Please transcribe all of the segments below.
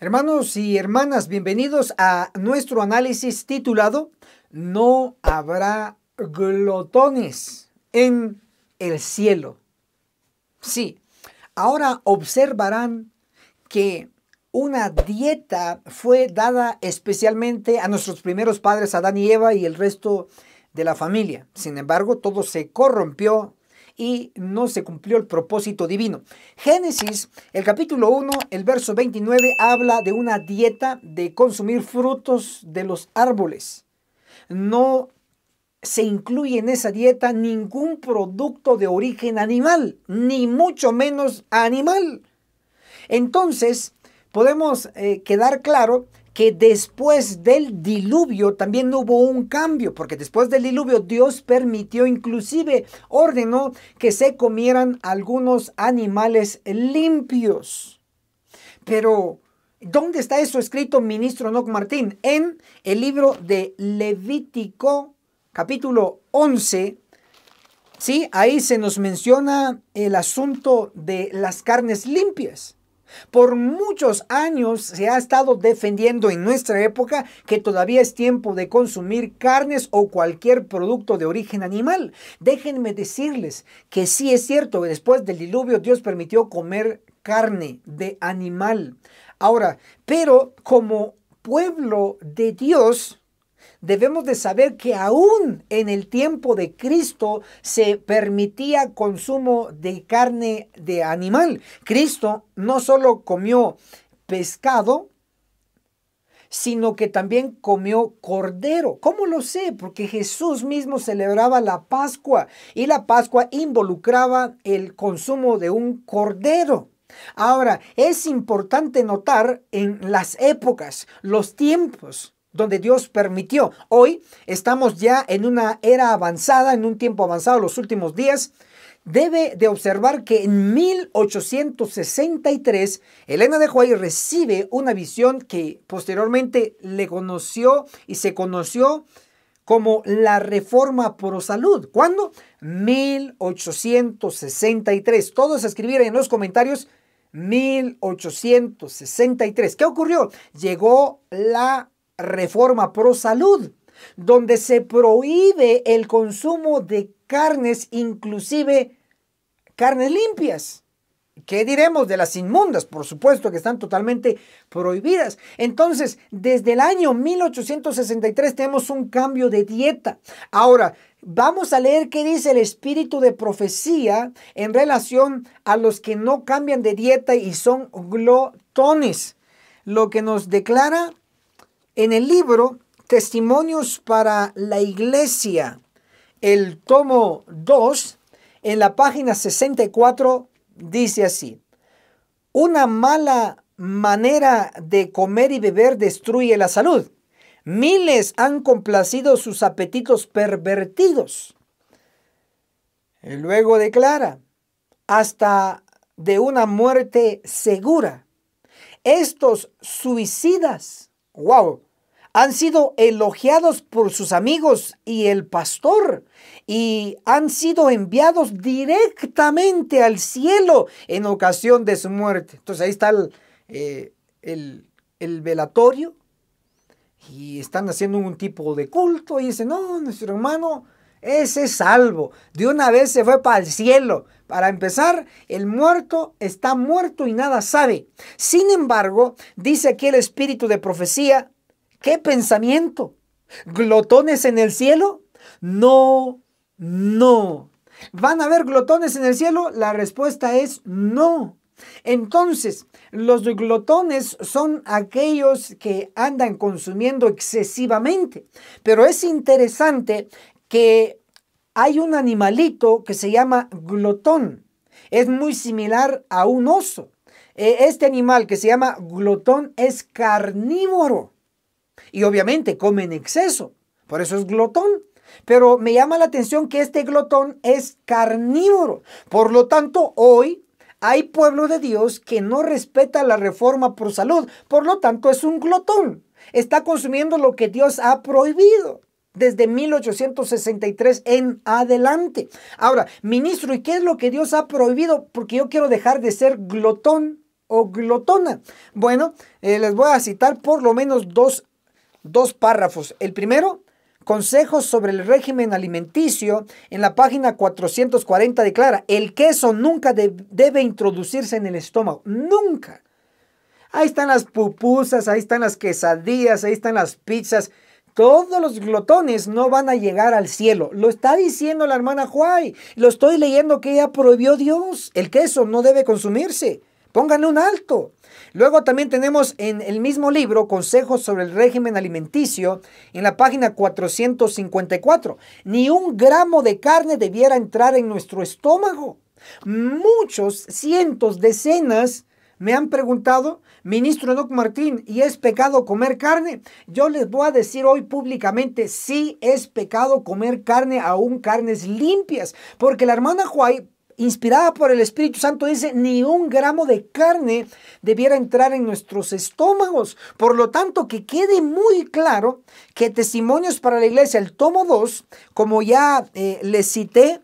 Hermanos y hermanas, bienvenidos a nuestro análisis titulado No habrá glotones en el cielo. Sí, ahora observarán que una dieta fue dada especialmente a nuestros primeros padres, Adán y Eva, y el resto de la familia. Sin embargo, todo se corrompió y no se cumplió el propósito divino. Génesis, el capítulo 1, el verso 29, habla de una dieta de consumir frutos de los árboles. No se incluye en esa dieta ningún producto de origen animal, ni mucho menos animal. Entonces, podemos eh, quedar claro que después del diluvio también hubo un cambio, porque después del diluvio Dios permitió, inclusive ordenó que se comieran algunos animales limpios. Pero, ¿dónde está eso escrito, ministro Noc Martín? En el libro de Levítico, capítulo 11. Sí, ahí se nos menciona el asunto de las carnes limpias. Por muchos años se ha estado defendiendo en nuestra época que todavía es tiempo de consumir carnes o cualquier producto de origen animal. Déjenme decirles que sí es cierto que después del diluvio Dios permitió comer carne de animal. Ahora, pero como pueblo de Dios, debemos de saber que aún en el tiempo de Cristo se permitía consumo de carne de animal. Cristo no solo comió pescado, sino que también comió cordero. ¿Cómo lo sé? Porque Jesús mismo celebraba la Pascua y la Pascua involucraba el consumo de un cordero. Ahora, es importante notar en las épocas, los tiempos, donde Dios permitió. Hoy estamos ya en una era avanzada, en un tiempo avanzado, los últimos días. Debe de observar que en 1863 Elena de Huay recibe una visión que posteriormente le conoció y se conoció como la reforma por salud. ¿Cuándo? 1863. Todos escribir en los comentarios 1863. ¿Qué ocurrió? Llegó la reforma pro salud, donde se prohíbe el consumo de carnes, inclusive carnes limpias. ¿Qué diremos de las inmundas? Por supuesto que están totalmente prohibidas. Entonces, desde el año 1863 tenemos un cambio de dieta. Ahora, vamos a leer qué dice el espíritu de profecía en relación a los que no cambian de dieta y son glotones. Lo que nos declara en el libro Testimonios para la Iglesia, el tomo 2, en la página 64, dice así, una mala manera de comer y beber destruye la salud. Miles han complacido sus apetitos pervertidos. luego declara, hasta de una muerte segura. Estos suicidas, wow, han sido elogiados por sus amigos y el pastor y han sido enviados directamente al cielo en ocasión de su muerte. Entonces ahí está el, eh, velatorio y están haciendo un tipo de culto y dicen, no, nuestro hermano, ese es salvo. De una vez se fue para el cielo. Para empezar, el muerto está muerto y nada sabe. Sin embargo, dice que el espíritu de profecía, ¡Qué pensamiento! ¿Glotones en el cielo? No, no. ¿Van a haber glotones en el cielo? La respuesta es no. Entonces, los glotones son aquellos que andan consumiendo excesivamente. Pero es interesante que hay un animalito que se llama glotón. Es muy similar a un oso. E, este animal que se llama glotón es carnívoro. Y obviamente come en exceso, por eso es glotón. Pero me llama la atención que este glotón es carnívoro. Por lo tanto, hoy hay pueblo de Dios que no respeta la reforma por salud. Por lo tanto, es un glotón. Está consumiendo lo que Dios ha prohibido desde 1863 en adelante. Ahora, ministro, ¿y qué es lo que Dios ha prohibido? Porque yo quiero dejar de ser glotón o glotona. Bueno, eh, les voy a citar por lo menos dos dos párrafos. El primero, consejos sobre el régimen alimenticio, en la página 440 declara, el queso nunca debe introducirse en el estómago, nunca. Ahí están las pupusas, ahí están las quesadillas, ahí están las pizzas. Todos los glotones no van a llegar al cielo. Lo está diciendo la hermana Juay. Lo estoy leyendo que ella prohibió Dios. El queso no debe consumirse. Pónganle un alto. Luego también tenemos en el mismo libro consejos sobre el régimen alimenticio en la página 454. Ni un gramo de carne debiera entrar en nuestro estómago. Muchos, cientos, decenas me han preguntado, ministro Doc Martín, ¿y es pecado comer carne? Yo les voy a decir hoy públicamente, sí es pecado comer carne, aún carnes limpias, porque la hermana Juárez inspirada por el Espíritu Santo, dice, ni un gramo de carne debiera entrar en nuestros estómagos. Por lo tanto, que quede muy claro que Testimonios para la Iglesia, el tomo 2, como ya eh, les cité,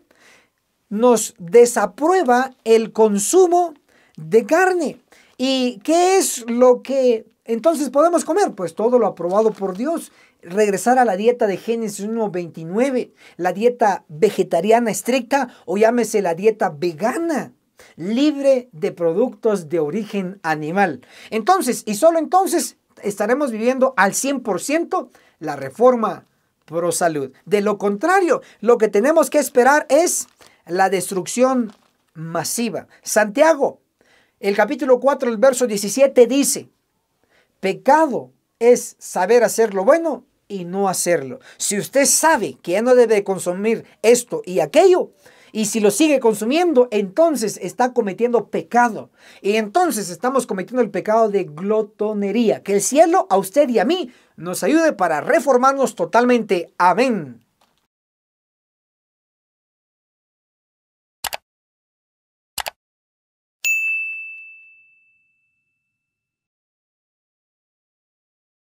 nos desaprueba el consumo de carne. ¿Y qué es lo que entonces podemos comer? Pues todo lo aprobado por Dios regresar a la dieta de Génesis 1.29, la dieta vegetariana estricta o llámese la dieta vegana, libre de productos de origen animal. Entonces, y solo entonces, estaremos viviendo al 100% la reforma pro salud. De lo contrario, lo que tenemos que esperar es la destrucción masiva. Santiago, el capítulo 4, el verso 17 dice, pecado es saber hacer lo bueno y no hacerlo. Si usted sabe que ya no debe consumir esto y aquello, y si lo sigue consumiendo, entonces está cometiendo pecado. Y entonces estamos cometiendo el pecado de glotonería. Que el cielo a usted y a mí nos ayude para reformarnos totalmente. Amén.